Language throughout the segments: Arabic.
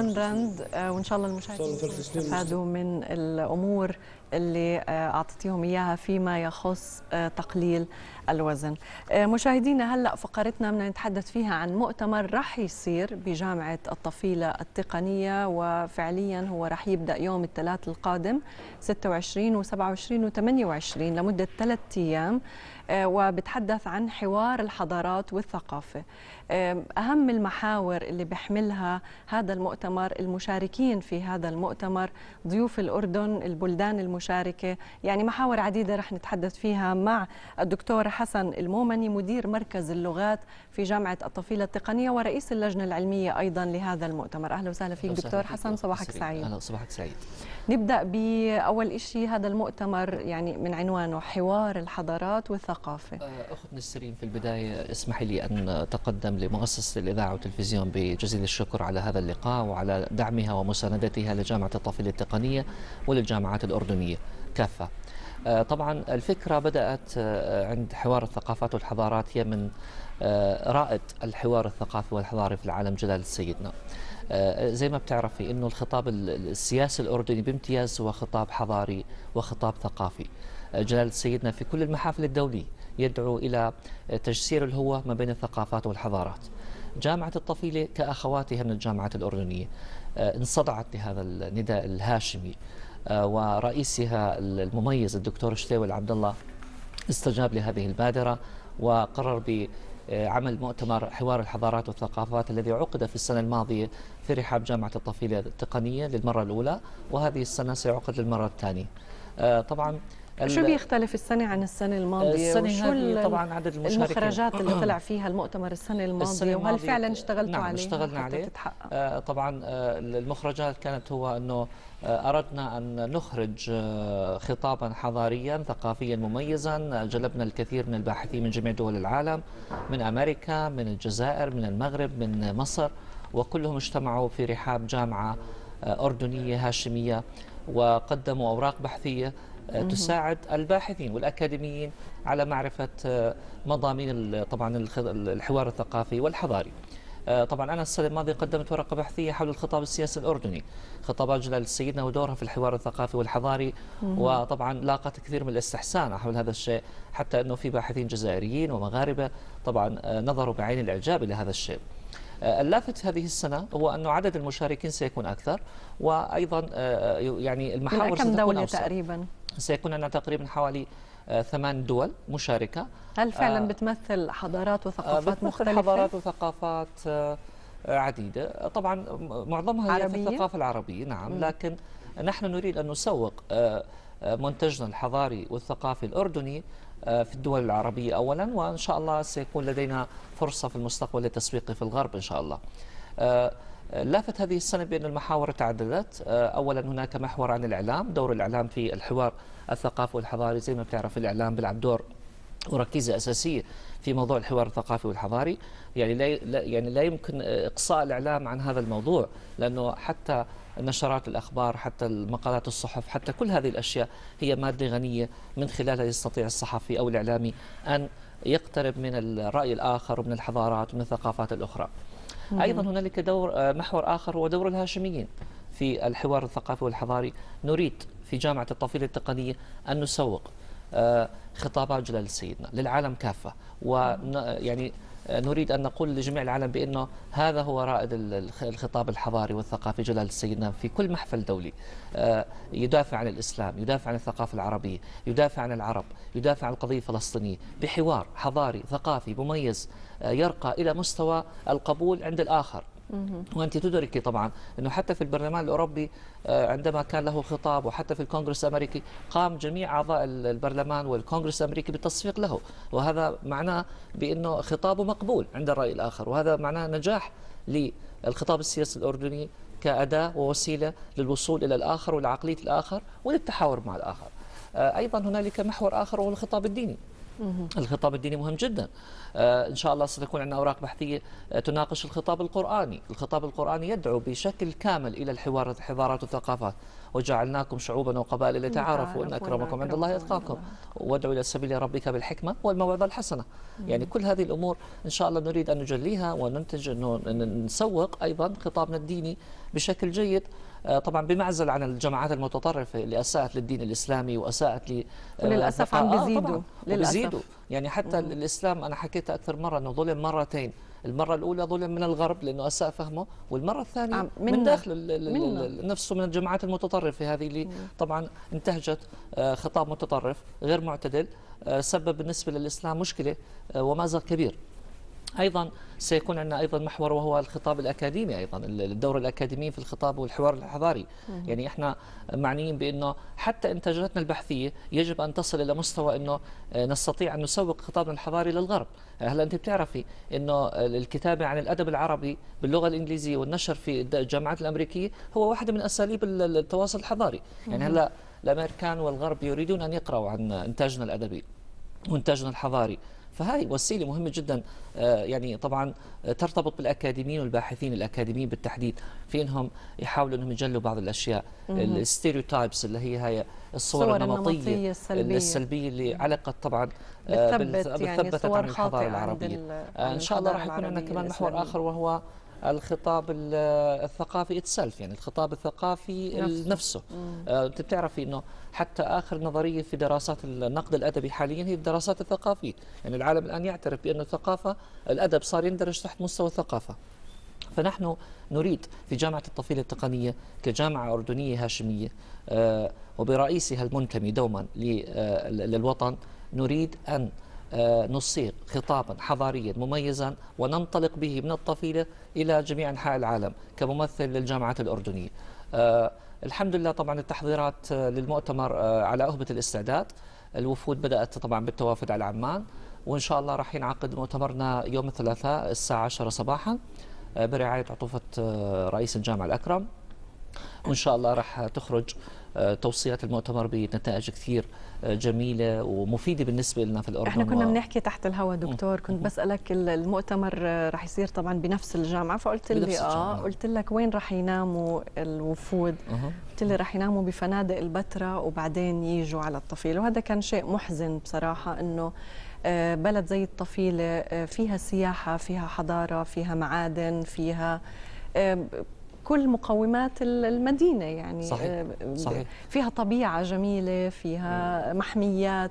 الان راند آه، وان شاء الله المشاهدين استفادوا من الامور اللي آه، اعطيتيهم اياها فيما يخص آه، تقليل الوزن. مشاهدينا هلا فقرتنا بدنا نتحدث فيها عن مؤتمر رح يصير بجامعه الطفيله التقنيه وفعليا هو رح يبدا يوم الثلاث القادم 26 و27 و28 لمده ثلاث ايام آه، وبتحدث عن حوار الحضارات والثقافة آه، أهم المحاور اللي بيحملها هذا المؤتمر المشاركين في هذا المؤتمر ضيوف الأردن البلدان المشاركة يعني محاور عديدة رح نتحدث فيها مع الدكتور حسن المومني مدير مركز اللغات في جامعة الطفيلة التقنية ورئيس اللجنة العلمية أيضا لهذا المؤتمر أهلا وسهلا فيك دكتور حسن صباحك سعيد أهلا صباحك سعيد نبدأ بأول شيء هذا المؤتمر يعني من عنوانه حوار الحضارات والثقافة الثقافه أختنا آه، السرين في البداية اسمحي لي أن أتقدم لمؤسسة الإذاعة والتلفزيون بجزيل الشكر على هذا اللقاء وعلى دعمها ومساندتها لجامعة الطفل التقنية وللجامعات الأردنية كافة آه، طبعا الفكرة بدأت آه، عند حوار الثقافات والحضارات هي من رائد الحوار الثقافي والحضاري في العالم جلالة سيدنا زي ما بتعرفي انه الخطاب السياسي الاردني بامتياز هو خطاب حضاري وخطاب ثقافي جلالة سيدنا في كل المحافل الدولية يدعو إلى تجسير الهوة ما بين الثقافات والحضارات جامعة الطفيلة كأخواتها من الجامعات الأردنية آه، انصدعت لهذا النداء الهاشمي آه، ورئيسها المميز الدكتور شتيول عبد الله استجاب لهذه البادرة وقرر بعمل مؤتمر حوار الحضارات والثقافات الذي عقد في السنة الماضية في رحاب جامعة الطفيلة التقنية للمرة الأولى وهذه السنة سيعقد للمرة الثانية آه، طبعا شو بيختلف السنه عن السنه الماضيه آه، السنه وشو طبعا عدد المشاركين المخرجات اللي طلع فيها المؤتمر السنه الماضيه السنة وهل فعلا اشتغلتوا نعم عليه اشتغلنا عليه تتحقق. آه طبعا آه المخرجات كانت هو انه آه، أردنا أن نخرج آه، خطابا حضاريا ثقافيا مميزا جلبنا الكثير من الباحثين من جميع دول العالم من أمريكا من الجزائر من المغرب من مصر وكلهم اجتمعوا في رحاب جامعة أردنية هاشمية وقدموا أوراق بحثية آه، تساعد الباحثين والأكاديميين على معرفة آه، مضامين طبعا الحوار الثقافي والحضاري آه، طبعا أنا السنة الماضية قدمت ورقة بحثية حول الخطاب السياسي الأردني خطابات جلالة السيدنا ودورها في الحوار الثقافي والحضاري وطبعا لاقت كثير من الاستحسان حول هذا الشيء حتى أنه في باحثين جزائريين ومغاربة طبعا نظروا بعين الإعجاب إلى هذا الشيء اللافت هذه السنة هو أنه عدد المشاركين سيكون أكثر وأيضا يعني المحاور ستكون كم دولة أوسع. تقريبا؟ سيكون لنا تقريبا حوالي آه، ثمان دول مشاركة هل فعلا آه، بتمثل حضارات وثقافات آه، بتمثل مختلفة؟ حضارات وثقافات عديدة طبعا معظمها عربية؟ هي في الثقافة العربية نعم مم. لكن نحن نريد أن نسوق منتجنا الحضاري والثقافي الأردني في الدول العربية أولا وإن شاء الله سيكون لدينا فرصة في المستقبل لتسويقه في الغرب إن شاء الله لافت هذه السنة بأن المحاور تعددت آه، أولا هناك محور عن الإعلام دور الإعلام في الحوار الثقافي والحضاري زي ما بتعرف الإعلام بيلعب دور وركيزة أساسية في موضوع الحوار الثقافي والحضاري يعني لا يعني لا يمكن آه، إقصاء الإعلام عن هذا الموضوع لأنه حتى نشرات الأخبار حتى المقالات الصحف حتى كل هذه الأشياء هي مادة غنية من خلالها يستطيع الصحفي أو الإعلامي أن يقترب من الرأي الآخر ومن الحضارات ومن الثقافات الأخرى أيضا هنالك دور آه، محور آخر هو دور الهاشميين في الحوار الثقافي والحضاري نريد في جامعة الطفيلة التقنية أن نسوق آه، خطابات جلالة سيدنا للعالم كافة ويعني نريد أن نقول لجميع العالم بأنه هذا هو رائد الخطاب الحضاري والثقافي جلالة السيدنا في كل محفل دولي آه، يدافع عن الإسلام يدافع عن الثقافة العربية يدافع عن العرب يدافع عن القضية الفلسطينية بحوار حضاري ثقافي مميز آه، يرقى إلى مستوى القبول عند الآخر وانت تدركي طبعا انه حتى في البرلمان الاوروبي آه، عندما كان له خطاب وحتى في الكونغرس الامريكي قام جميع اعضاء البرلمان والكونغرس الامريكي بالتصفيق له وهذا معناه بانه خطابه مقبول عند الراي الاخر وهذا معناه نجاح للخطاب السياسي الاردني كاداه ووسيله للوصول الى الاخر ولعقليه الاخر وللتحاور مع الاخر آه، ايضا هنالك محور اخر وهو الخطاب الديني الخطاب الديني مهم جدا آه، إن شاء الله ستكون عندنا أوراق بحثية آه، تناقش الخطاب القرآني الخطاب القرآني يدعو بشكل كامل إلى الحوار الحضارات والثقافات وجعلناكم شعوبا وقبائل لتعارفوا ان اكرمكم عند الله اتقاكم وادعوا الى سبيل ربك بالحكمه والموعظه الحسنه يعني كل هذه الامور ان شاء الله نريد ان نجليها وننتج انه نسوق ايضا خطابنا الديني بشكل جيد آه، طبعا بمعزل عن الجماعات المتطرفه اللي اساءت للدين الاسلامي واساءت ل آه، آه، للاسف عم بيزيدوا آه بيزيدوا يعني حتى الاسلام انا حكيت اكثر مره انه ظلم مرتين المره الاولى ظلم من الغرب لانه اساء فهمه والمره الثانيه آه، من, من داخل نفسه من الجماعات المتطرفه هذه اللي طبعا انتهجت آه، خطاب متطرف غير معتدل آه، سبب بالنسبه للاسلام مشكله ومازق كبير أيضا سيكون عندنا أيضا محور وهو الخطاب الأكاديمي أيضا الدور الأكاديمي في الخطاب والحوار الحضاري مم. يعني إحنا معنيين بأنه حتى إنتاجاتنا البحثية يجب أن تصل إلى مستوى أنه آه، نستطيع أن نسوق خطابنا الحضاري للغرب هلا أنت بتعرفي أنه الكتابة عن الأدب العربي باللغة الإنجليزية والنشر في الجامعات الأمريكية هو واحدة من أساليب التواصل الحضاري مم. يعني هلأ الأمريكان والغرب يريدون أن يقرأوا عن إنتاجنا الأدبي وإنتاجنا الحضاري فهاي وسيله مهمه جدا آه، يعني طبعا ترتبط بالاكاديميين والباحثين الاكاديميين بالتحديد في انهم يحاولوا انهم يجلوا بعض الاشياء الستيريوتايبس اللي هي هاي الصور النمطيه السلبيه, السلبيه اللي علقت طبعا آه، بتثبت يعني صور عن الحضاره العربيه آه، ان شاء الله راح يكون عندنا كمان محور اخر وهو الخطاب الثقافي اتسلف يعني الخطاب الثقافي نفسه, نفسه. آه، انت بتعرفي انه حتى اخر نظريه في دراسات النقد الادبي حاليا هي الدراسات الثقافيه يعني العالم الان يعترف بانه الثقافه الادب صار يندرج تحت مستوى الثقافه فنحن نريد في جامعة الطفيلة التقنية كجامعة أردنية هاشمية آه، وبرئيسها المنتمي دوما آه، للوطن نريد أن آه، نصيغ خطابا حضاريا مميزا وننطلق به من الطفيلة إلى جميع أنحاء العالم كممثل للجامعات الأردنية آه، الحمد لله طبعا التحضيرات آه، للمؤتمر على أهبة الاستعداد الوفود بدأت طبعا بالتوافد على عمان وإن شاء الله راح ينعقد مؤتمرنا يوم الثلاثاء الساعة 10 صباحا برعاية عطوفة رئيس الجامعة الأكرم وان شاء الله راح تخرج آه، توصيات المؤتمر بنتائج كثير آه، جميله ومفيده بالنسبه لنا في الاردن احنا كنا بنحكي و... تحت الهواء دكتور كنت بسالك المؤتمر آه، رح يصير طبعا بنفس الجامعه فقلت لي اه قلت لك وين رح يناموا الوفود قلت لي رح يناموا بفنادق البتراء وبعدين يجوا على الطفيل وهذا كان شيء محزن بصراحه انه بلد زي الطفيله فيها سياحه فيها حضاره فيها معادن فيها كل مقومات المدينه يعني صحيح. آه، صحيح. فيها طبيعه جميله فيها محميات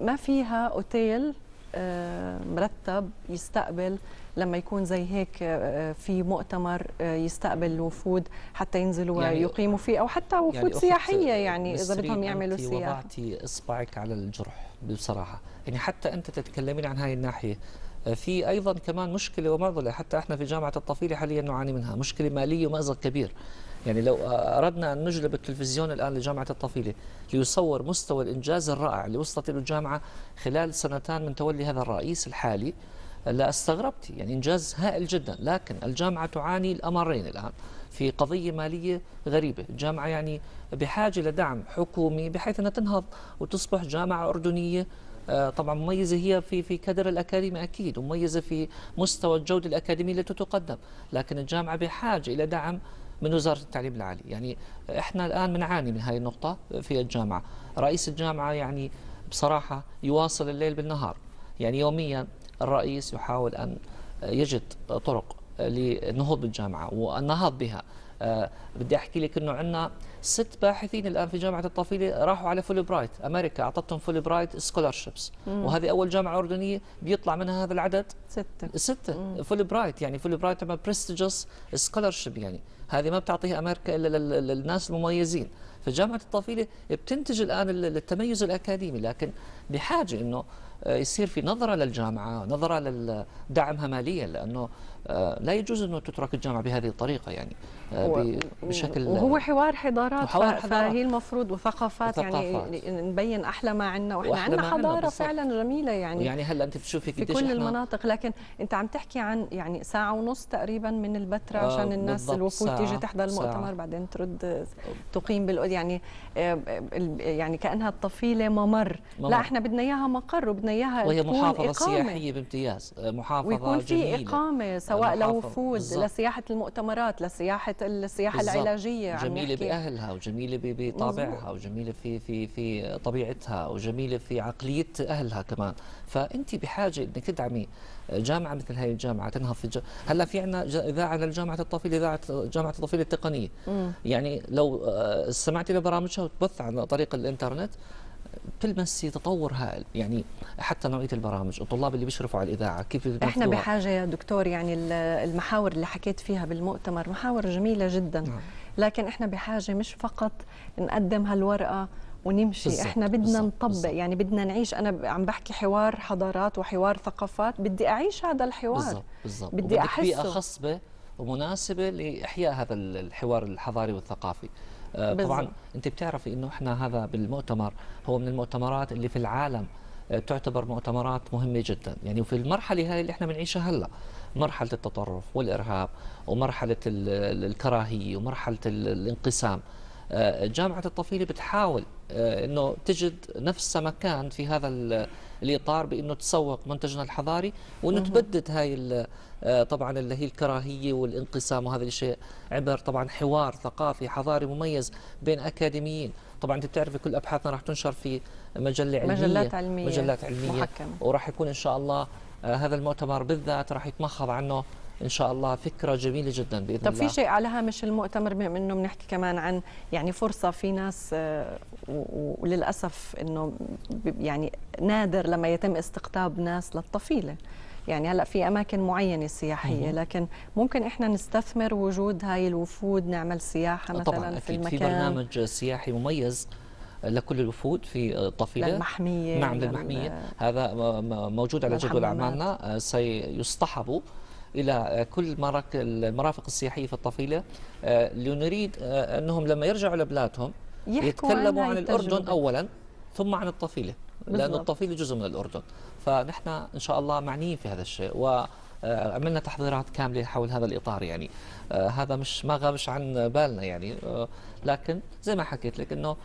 ما فيها اوتيل آه، مرتب يستقبل لما يكون زي هيك آه، في مؤتمر يستقبل الوفود حتى ينزلوا يعني ويقيموا فيه او حتى يعني وفود يعني سياحيه يعني اذا بدهم يعملوا سياحه وضعتي اصبعك على الجرح بصراحه يعني حتى انت تتكلمين عن هاي الناحيه آه، في ايضا كمان مشكله ومعضله حتى احنا في جامعه الطفيله حاليا نعاني منها مشكله ماليه ومازق كبير يعني لو آه، اردنا ان نجلب التلفزيون الان لجامعه الطفيله ليصور مستوى الانجاز الرائع اللي وصلت له الجامعه خلال سنتان من تولي هذا الرئيس الحالي آه، لا استغربت يعني انجاز هائل جدا لكن الجامعه تعاني الامرين الان في قضية مالية غريبة الجامعة يعني بحاجة لدعم حكومي بحيث أنها تنهض وتصبح جامعة أردنية آه، طبعا مميزه هي في في كادر الاكاديمي اكيد ومميزه في مستوى الجوده الاكاديميه التي تقدم لكن الجامعه بحاجه الى دعم من وزاره التعليم العالي يعني احنا الان بنعاني من هذه النقطه في الجامعه رئيس الجامعه يعني بصراحه يواصل الليل بالنهار يعني يوميا الرئيس يحاول ان يجد طرق للنهوض بالجامعه والنهض بها آه، بدي احكي لك انه عندنا ست باحثين الان في جامعه الطفيله راحوا على فول برايت امريكا اعطتهم فول برايت سكولارشيبس وهذه اول جامعه اردنيه بيطلع منها هذا العدد سته سته فول برايت يعني فول برايت تبع برستيجس سكولارشيب يعني هذه ما بتعطيها امريكا الا للناس المميزين فجامعه الطفيله بتنتج الان التميز الاكاديمي لكن بحاجه انه آه، يصير في نظره للجامعه نظره لدعمها ماليا لانه آه، لا يجوز أنه تترك الجامعة بهذه الطريقة يعني آه، بشكل وهو آه، حوار حضارات حوار حضارات فهي المفروض وثقافات, يعني وثقافات يعني نبين أحلى ما عندنا وإحنا عندنا حضارة فعلا جميلة يعني يعني هلا أنت بتشوفي في كل المناطق لكن أنت عم تحكي عن يعني ساعة ونص تقريبا من البتراء عشان الناس الوفود تيجي تحضر المؤتمر ساعة. بعدين ترد تقيم بال يعني يعني كأنها الطفيلة ممر, ممر. لا احنا بدنا إياها مقر وبدنا إياها وهي محافظة سياحية بامتياز محافظة ويكون في إقامة سواء لوفود لسياحه المؤتمرات لسياحه السياحه بالزبط. العلاجيه جميله باهلها وجميله بطابعها وجميله في في في طبيعتها وجميله في عقليه اهلها كمان فانت بحاجه انك تدعمي جامعه مثل هي الجامعه تنهض في الج... هلا في عندنا اذاعه للجامعه الطفيله اذاعه جامعه الطفيله التقنيه م. يعني لو آه، سمعتي لبرامجها وتبث عن طريق الانترنت تلمس تطور هائل يعني حتى نوعيه البرامج الطلاب اللي بيشرفوا على الاذاعه كيف احنا بحاجه يا دكتور يعني المحاور اللي حكيت فيها بالمؤتمر محاور جميله جدا نعم. لكن احنا بحاجه مش فقط نقدم هالورقه ونمشي بالزبط. احنا بدنا بالزبط. نطبق بالزبط. يعني بدنا نعيش انا عم بحكي حوار حضارات وحوار ثقافات بدي اعيش هذا الحوار بالزبط. بالزبط. بدي احسه بيئه خصبه ومناسبه لاحياء هذا الحوار الحضاري والثقافي آه، طبعا انت بتعرفي انه احنا هذا بالمؤتمر هو من المؤتمرات اللي في العالم آه، تعتبر مؤتمرات مهمة جدا يعني وفي المرحلة هاي اللي احنا بنعيشها هلا مرحلة التطرف والإرهاب ومرحلة الكراهية ومرحلة الانقسام آه، جامعة الطفيلة بتحاول آه، انه تجد نفسها مكان في هذا الاطار بانه تسوق منتجنا الحضاري وانه تبدد هاي آه، طبعا اللي هي الكراهيه والانقسام وهذا الشيء عبر طبعا حوار ثقافي حضاري مميز بين اكاديميين طبعا انت بتعرفي كل ابحاثنا راح تنشر في مجله علميه مجلات علميه مجلات علميه محكمة. وراح يكون ان شاء الله آه، هذا المؤتمر بالذات راح يتمخض عنه ان شاء الله فكره جميله جدا باذن طب الله طب في شيء على هامش المؤتمر بما انه بنحكي كمان عن يعني فرصه في ناس آه، وللاسف انه يعني نادر لما يتم استقطاب ناس للطفيله يعني هلا في اماكن معينه سياحيه لكن ممكن احنا نستثمر وجود هاي الوفود نعمل سياحه مثلا طبعا أكيد في المكان في برنامج سياحي مميز لكل الوفود في طفيلة للمحمية نعم يعني للمحمية هذا موجود على جدول أعمالنا سيصطحبوا الى آه، كل المرافق السياحيه في الطفيله آه، لنريد آه، انهم لما يرجعوا لبلادهم يتكلموا عن, الاردن اولا ثم عن الطفيله لأن الطفيله جزء من الاردن فنحن ان شاء الله معنيين في هذا الشيء و آه، عملنا تحضيرات كامله حول هذا الاطار يعني آه، هذا مش ما غابش عن بالنا يعني آه، لكن زي ما حكيت لك انه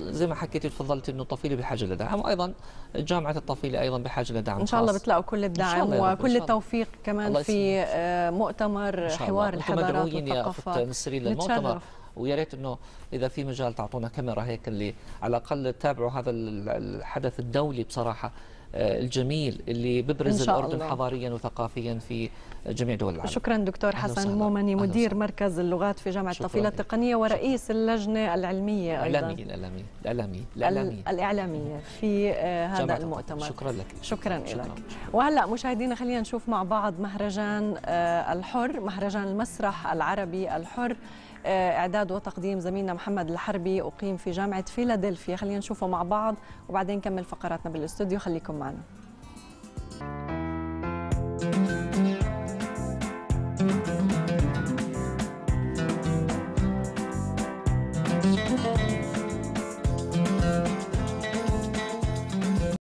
زي ما حكيتي تفضلت انه الطفيله بحاجه لدعم وايضا جامعه الطفيله ايضا بحاجه لدعم ان شاء الله بتلاقوا كل الدعم وكل التوفيق كمان في مؤتمر حوار الحضارات والثقافات نسرين للمؤتمر ويا ريت انه اذا في مجال تعطونا كاميرا هيك اللي على الاقل تتابعوا هذا الحدث الدولي بصراحه آه، الجميل اللي بيبرز الأردن الله. حضاريا وثقافيا في جميع دول العالم شكرا دكتور حسن مومني مدير مركز اللغات في جامعة طفيلة التقنية ورئيس شكرا. اللجنة العلمية أيضا الإعلامية الإعلامية الإعلامية الإعلامية, الإعلامية في آه، هذا المؤتمر شكرا لك شكرا, شكرا لك وهلأ مشاهدينا خلينا نشوف مع بعض مهرجان آه، الحر مهرجان المسرح العربي الحر آه، اعداد وتقديم زميلنا محمد الحربي اقيم في جامعه فيلادلفيا خلينا نشوفه مع بعض وبعدين نكمل فقراتنا بالاستوديو خليكم معنا